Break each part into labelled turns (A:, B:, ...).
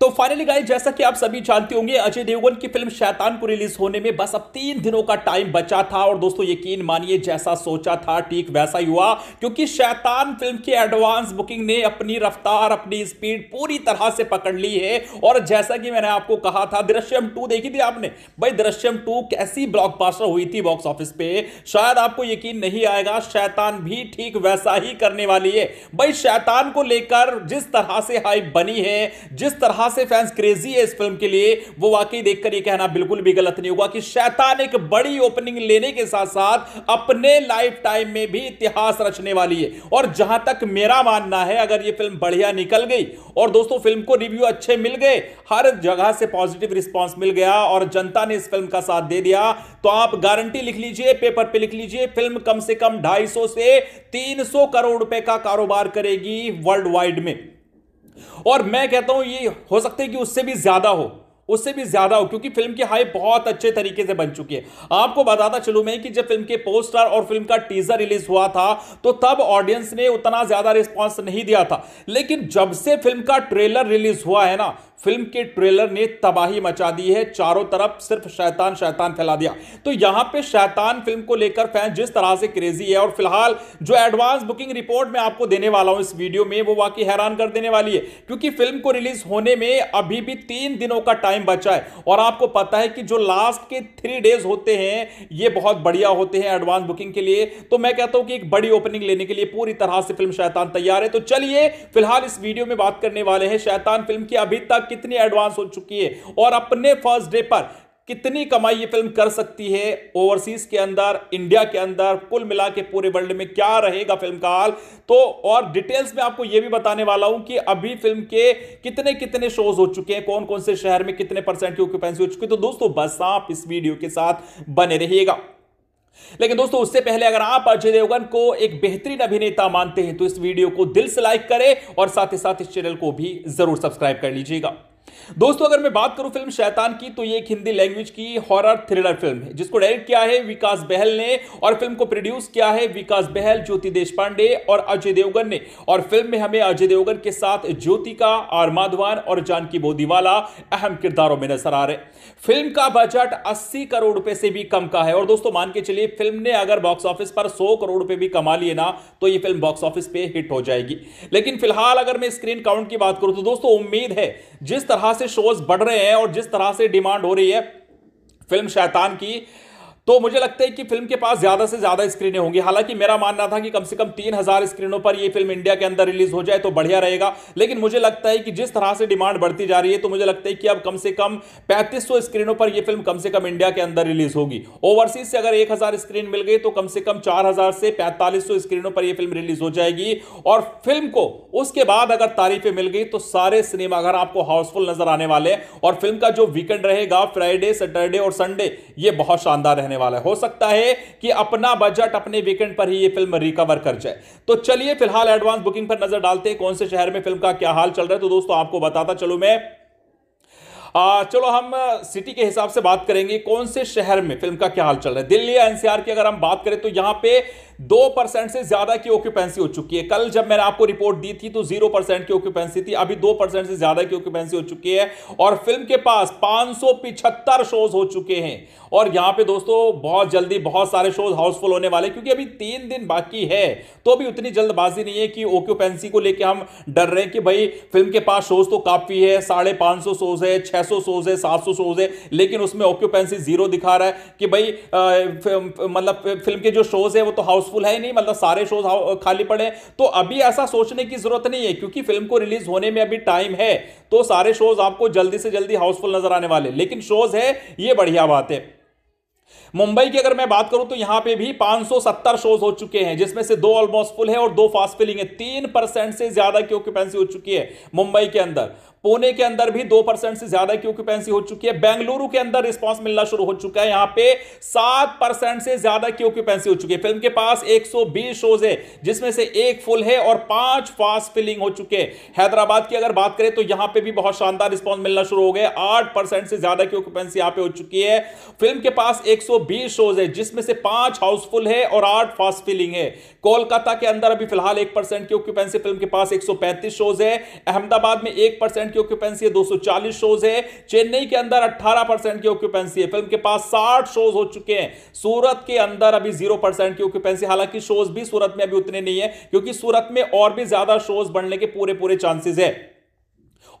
A: तो finally guys जैसा कि आप सभी जानते होंगे अजय देवगन की फिल्म शैतान को रिलीज होने में बस अब तीन दिनों का टाइम बचा था और दोस्तों यकीन मानिए जैसा सोचा था ठीक वैसा ही हुआ क्योंकि शैतान फिल्म की एडवांस बुकिंग ने अपनी रफ्तार अपनी स्पीड पूरी तरह से पकड़ ली है और जैसा कि मैंने आपको कहा था दृश्यम टू देखी थी आपने भाई दृश्यम टू कैसी ब्लॉकबास्टर हुई थी बॉक्स ऑफिस पे शायद आपको यकीन नहीं आएगा शैतान भी ठीक वैसा ही करने वाली है भाई शैतान को लेकर जिस तरह से हाइप बनी है जिस तरह जहां से फैंस क्रेजी है इस फिल्म के लिए वो वाकई देखकर ये कहना बिल्कुल भी गलत नहीं होगा कि शैतान एक बड़ी ओपनिंग लेने के साथ साथ अपने लाइफ टाइम में भी इतिहास रचने वाली है और जहां तक मेरा मानना है अगर ये फिल्म बढ़िया निकल गई और दोस्तों फिल्म को रिव्यू अच्छे मिल गए हर जगह से पॉजिटिव रिस्पॉन्स मिल गया और जनता ने इस फिल्म का साथ दे दिया तो आप गारंटी लिख लीजिए पेपर पे लिख लीजिए फिल्म कम से कम ढाई से तीन करोड़ रुपए का कारोबार करेगी वर्ल्ड वाइड में और मैं कहता हूं ये हो सकता है कि उससे भी ज्यादा हो उससे भी ज्यादा हो क्योंकि फिल्म की हाइप बहुत अच्छे तरीके से बन चुकी है आपको बताता चलू मैं कि जब फिल्म के पोस्टर और फिल्म का टीजर रिलीज हुआ था तो तब ऑडियंस ने उतना ज्यादा रिस्पॉन्स नहीं दिया था लेकिन जब से फिल्म का ट्रेलर रिलीज हुआ है ना फिल्म के ट्रेलर ने तबाही मचा दी है चारों तरफ सिर्फ शैतान शैतान फैला दिया तो यहां पे शैतान फिल्म को लेकर फैन जिस तरह से क्रेजी है और फिलहाल जो एडवांस बुकिंग रिपोर्ट मैं आपको देने वाला हूं इस वीडियो में वो वाकई हैरान कर देने वाली है क्योंकि फिल्म को रिलीज होने में अभी भी तीन दिनों का टाइम टाइम बचा है और आपको पता है कि जो लास्ट के थ्री डेज होते हैं ये बहुत बढ़िया होते हैं एडवांस बुकिंग के लिए तो मैं कहता हूं कि एक बड़ी ओपनिंग लेने के लिए पूरी तरह से फिल्म शैतान तैयार है तो चलिए फिलहाल इस वीडियो में बात करने वाले हैं शैतान फिल्म की अभी तक कितनी एडवांस हो चुकी है और अपने फर्स्ट डे पर कितनी कमाई ये फिल्म कर सकती है ओवरसीज के अंदर इंडिया के अंदर कुल मिला के पूरे वर्ल्ड में क्या रहेगा फिल्म का हाल तो और डिटेल्स में आपको यह भी बताने वाला हूं कि अभी फिल्म के कितने कितने शोज हो चुके हैं कौन कौन से शहर में कितने परसेंट की ऑक्यूपेंसी हो चुकी है तो दोस्तों बस आप इस वीडियो के साथ बने रहिएगा लेकिन दोस्तों उससे पहले अगर आप अजय देवगन को एक बेहतरीन अभिनेता मानते हैं तो इस वीडियो को दिल से लाइक करें और साथ ही साथ इस चैनल को भी जरूर सब्सक्राइब कर लीजिएगा दोस्तों अगर मैं बात करूं फिल्म शैतान की तो ये एक हिंदी लैंग्वेज की हॉरर थ्रिलर फिल्म है जिसको डायरेक्ट किया है विकास बहल ने और फिल्म को प्रोड्यूस किया है विकास बहल ज्योति देशपांडे और अजय देवगन ने और फिल्म में हमें अजय देवगन के साथ ज्योतिका आर माधवान और जानकी बोदीवाला अहम किरदारों में नजर आ रहे फिल्म का बजट अस्सी करोड़ रुपए से भी कम का है और दोस्तों मान के चलिए फिल्म ने अगर बॉक्स ऑफिस पर सौ करोड़ रुपए भी कमा लिए ना तो ये फिल्म बॉक्स ऑफिस पे हिट हो जाएगी लेकिन फिलहाल अगर मैं स्क्रीन काउंट की बात करूं तो दोस्तों उम्मीद है जिस तरह तरह से शोज बढ़ रहे हैं और जिस तरह से डिमांड हो रही है फिल्म शैतान की तो मुझे लगता है कि फिल्म के पास ज्यादा से ज्यादा स्क्रीनें होंगी हालांकि मेरा मानना था कि कम से कम तीन हजार स्क्रीनों पर यह फिल्म इंडिया के अंदर रिलीज हो जाए तो बढ़िया रहेगा लेकिन मुझे लगता है कि जिस तरह से डिमांड बढ़ती जा रही है तो मुझे लगता है कि अब कम से कम पैंतीस स्क्रीनों पर यह फिल्म कम से कम इंडिया के अंदर रिलीज होगी ओवरसीज से अगर एक स्क्रीन मिल गई तो कम से कम चार से पैंतालीस स्क्रीनों पर यह फिल्म रिलीज हो जाएगी और फिल्म को उसके बाद अगर तारीफें मिल गई तो सारे सिनेमाघर आपको हाउसफुल नजर आने वाले और फिल्म का जो वीकेंड रहेगा फ्राइडे सैटरडे और संडे यह बहुत शानदार रहने वाला है हो सकता है कि अपना बजट अपने वीकेंड पर ही ये फिल्म रिकवर कर जाए तो चलिए फिलहाल एडवांस बुकिंग पर नजर डालते हैं कौन से शहर में फिल्म का क्या हाल चल रहा है तो दोस्तों आपको बताता चलू मैं आ, चलो हम सिटी के हिसाब से बात करेंगे कौन से शहर में फिल्म का क्या हाल चल रहा है दिल्ली या एनसीआर की अगर हम बात करें तो यहां पे दो परसेंट से ज्यादा की ऑक्यूपेंसी हो चुकी है कल जब मैंने आपको रिपोर्ट दी थी तो जीरो परसेंट की ऑक्यूपेंसी थी अभी दो परसेंट से ज्यादा की ऑक्यूपेंसी हो चुकी है और फिल्म के पास पांच शोज हो चुके हैं और यहां पे दोस्तों बहुत जल्दी बहुत सारे शोज हाउसफुल होने वाले क्योंकि अभी तीन दिन बाकी है तो अभी उतनी जल्दबाजी नहीं है कि ऑक्यूपेंसी को लेकर हम डर रहे हैं कि भाई फिल्म के पास शोज तो काफी है साढ़े पांच सौ शोज है छह 600 सौ शोज है सात सौ शोज है लेकिन उसमें ऑक्यूपेंसी जीरो दिखा रहा है कि भाई मतलब फिल्म के जो शोज है वो तो हाउसफुल है नहीं मतलब सारे शोज खाली पड़े तो अभी ऐसा सोचने की जरूरत नहीं है क्योंकि फिल्म को रिलीज होने में अभी टाइम है तो सारे शोज आपको जल्दी से जल्दी हाउसफुल नजर आने वाले लेकिन शोज है ये बढ़िया बात है मुंबई की अगर मैं बात करूं तो यहां पे भी 570 शोज हो चुके हैं जिसमें से दो ऑलमोस्ट फुल है और दो फास्ट फिलिंग है तीन परसेंट से ज्यादा की ऑक्यूपेंसी हो चुकी है मुंबई के अंदर पुणे के अंदर भी दो परसेंट से ज्यादा की ऑक्यूपेंसी हो चुकी है बेंगलुरु के अंदर रिस्पांस मिलना शुरू हो चुका है यहां पे सात परसेंट से ज्यादा की ऑक्यूपेंसी हो चुकी है फिल्म के पास एक शोज है जिसमें से एक फुल है और पांच फास्ट फिलिंग हो चुके हैं हैदराबाद की अगर बात करें तो यहां पे भी बहुत शानदार रिस्पॉन्स मिलना शुरू हो गया आठ परसेंट से ज्यादा की ऑक्यूपेंसी यहां पे हो चुकी है फिल्म के पास बीस शोज है जिसमें से पांच हाउसफुल है और आठ फास्ट फिलिंग है कोलकाता के अंदर अभी फिलहाल एक परसेंट की ऑक्यूपेंसी फिल्म के पास पैंतीस शोज है अहमदाबाद में एक परसेंट परसेंट की ऑक्यूपेंसी है चालीस शोज है चेन्नई के अंदर 18 परसेंट की ऑक्यूपेंसी है फिल्म के पास 60 शोज हो चुके हैं सूरत के अंदर अभी जीरो परसेंट की ऑक्यूपेंसी हालांकि शोज भी सूरत में अभी उतने नहीं है क्योंकि सूरत में और भी ज्यादा शोज बढ़ने के पूरे पूरे चांसेस है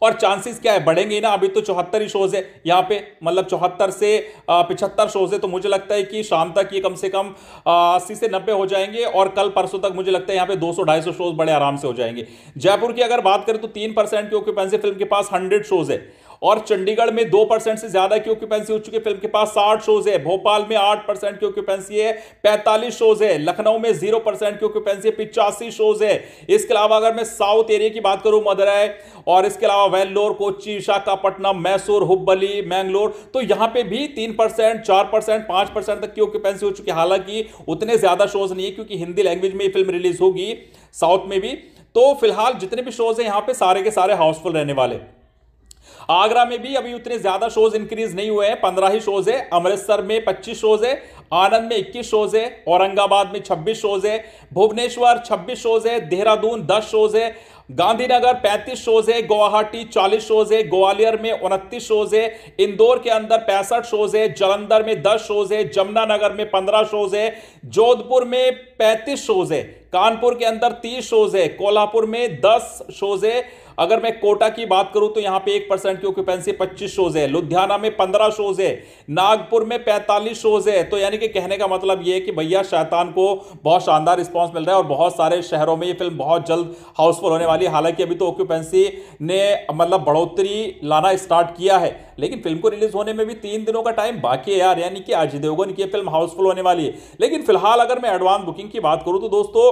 A: और चांसेस क्या है बढ़ेंगे ना अभी तो चौहत्तर ही शोज है यहाँ पे मतलब चौहत्तर से पिछहत्तर शोज है तो मुझे लगता है कि शाम तक ये कम से कम अस्सी से नब्बे हो जाएंगे और कल परसों तक मुझे लगता है यहाँ पे दो सौ ढाई सौ शोज बड़े आराम से हो जाएंगे जयपुर की अगर बात करें तो तीन परसेंट की ऑक्यूपेंसी फिल्म के पास हंड्रेड शोज है और चंडीगढ़ में दो परसेंट से ज्यादा की ऑक्यूपेंसी हो चुकी है फिल्म के पास साठ शोज है भोपाल में आठ परसेंट की ऑक्यूपेंसी है पैंतालीस शोज है लखनऊ में जीरो परसेंट की ऑक्यूपेंसी है पिचासी शोज है इसके अलावा अगर मैं साउथ एरिया की बात करूं मदुरै और इसके अलावा वेल्लोर कोच्चि विशाखापट्टनम मैसूर हुबली मैंगलोर तो यहां पे भी तीन परसेंट चार परसेंट पांच परसेंट तक की ऑक्यूपेंसी हो चुकी है हालांकि उतने ज्यादा शोज नहीं है क्योंकि हिंदी लैंग्वेज में ये फिल्म रिलीज होगी साउथ में भी तो फिलहाल जितने भी शोज हैं यहां पे सारे के सारे हाउसफुल रहने वाले आगरा में भी अभी उतने ज्यादा शोज इंक्रीज नहीं हुए हैं पंद्रह ही शोज है अमृतसर में पच्चीस शोज है आनंद में इक्कीस शोज है औरंगाबाद में छब्बीस शोज है भुवनेश्वर छब्बीस शोज है देहरादून दस शोज है गांधीनगर 35 शोज है गुवाहाटी 40 शोज है ग्वालियर में उनतीस शोज है इंदौर के अंदर पैंसठ शोज है जलंधर में 10 शोज है जमुनानगर में 15 शोज है जोधपुर में 35 शोज है कानपुर के अंदर 30 शोज है कोल्हापुर में 10 शोज है अगर मैं कोटा की बात करूं तो यहां पे एक परसेंट की ऑक्यूपेंसी पच्चीस शोज है लुधियाना में पंद्रह शोज है नागपुर में पैंतालीस शोज है तो यानी कि कहने का मतलब यह है कि भैया शैतान को बहुत शानदार रिस्पॉन्स मिल रहा है और बहुत सारे शहरों में ये फिल्म बहुत जल्द हाउसफुल होने वाली है हालांकि अभी तो ऑक्यूपेंसी ने मतलब बढ़ोतरी लाना स्टार्ट किया है लेकिन फिल्म को रिलीज होने में भी तीन दिनों का टाइम बाकी है यार यानी कि अजय देवगन की फिल्म हाउसफुल होने वाली है लेकिन फिलहाल अगर मैं एडवांस बुकिंग की बात करूं तो दोस्तों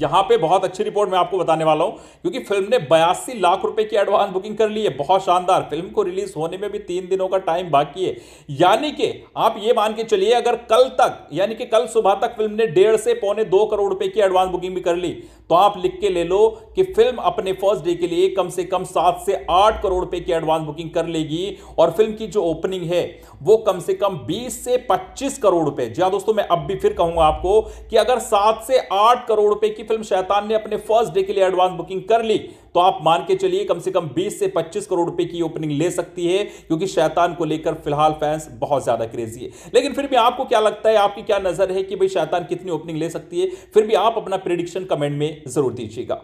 A: यहां पे बहुत अच्छी रिपोर्ट मैं आपको बताने वाला हूं क्योंकि फिल्म ने बयासी लाख रुपए की एडवांस बुकिंग कर ली है बहुत शानदार फिल्म को रिलीज होने में भी तीन दिनों का टाइम बाकी है यानी कि आप ये मान के चलिए अगर कल तक यानी कि कल सुबह तक फिल्म ने डेढ़ से पौने दो करोड़ रुपए की एडवांस बुकिंग भी कर ली तो आप लिख के ले लो कि फिल्म अपने फर्स्ट डे के लिए कम से कम सात से आठ करोड़ रुपए की एडवांस बुकिंग कर लेगी और फिल्म की जो ओपनिंग है वो कम से कम बीस से पच्चीस करोड़ रुपए जी हाँ दोस्तों मैं अब भी फिर कहूंगा आपको कि अगर सात से आठ करोड़ रुपए की की फिल्म शैतान ने अपने फर्स्ट डे के लिए एडवांस बुकिंग कर ली तो आप मान के चलिए कम से कम 20 से 25 करोड़ रुपए की ओपनिंग ले सकती है क्योंकि शैतान को लेकर फिलहाल फैंस बहुत ज्यादा क्रेजी है लेकिन फिर भी आपको क्या लगता है आपकी क्या नजर है कि भाई शैतान कितनी ओपनिंग ले सकती है फिर भी आप अपना प्रिडिक्शन कमेंट में जरूर दीजिएगा